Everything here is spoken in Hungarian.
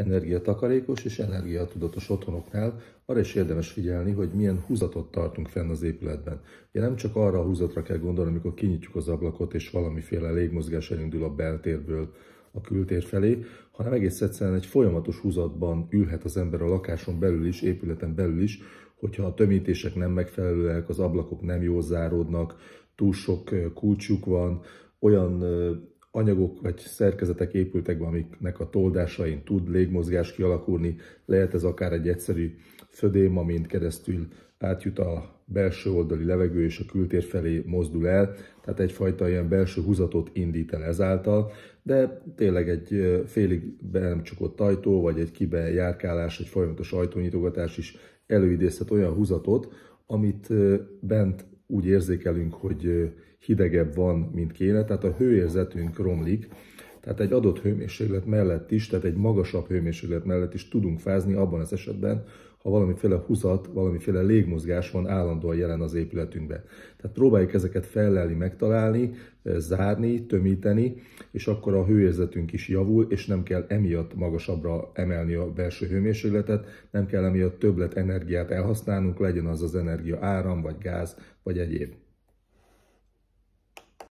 energiatakarékos és energiatudatos otthonoknál arra is érdemes figyelni, hogy milyen húzatot tartunk fenn az épületben. Ugye nem csak arra a húzatra kell gondolni, amikor kinyitjuk az ablakot és valamiféle légmozgás elindul a beltérből a kültér felé, hanem egész egyszerűen egy folyamatos húzatban ülhet az ember a lakáson belül is, épületen belül is, hogyha a tömítések nem megfelelőek, az ablakok nem jól záródnak, túl sok kulcsuk van, olyan anyagok vagy szerkezetek épültek be, amiknek a toldásain tud légmozgás kialakulni, lehet ez akár egy egyszerű födém, amint keresztül átjut a belső oldali levegő és a kültér felé mozdul el, tehát egyfajta ilyen belső húzatot indít el ezáltal, de tényleg egy félig be nem csukott ajtó, vagy egy járkálás, egy folyamatos ajtónyitogatás is előidézhet olyan húzatot, amit bent úgy érzékelünk, hogy hidegebb van, mint kéne, tehát a hőérzetünk romlik, tehát egy adott hőmérséklet mellett is, tehát egy magasabb hőmérséklet mellett is tudunk fázni abban az esetben, ha valamiféle húzat, valamiféle légmozgás van állandóan jelen az épületünkben. Tehát próbáljuk ezeket fellelni, megtalálni, eh, zárni, tömíteni, és akkor a hőérzetünk is javul, és nem kell emiatt magasabbra emelni a belső hőmérsékletet, nem kell emiatt többlet energiát elhasználnunk, legyen az az energia áram, vagy gáz, vagy egyéb.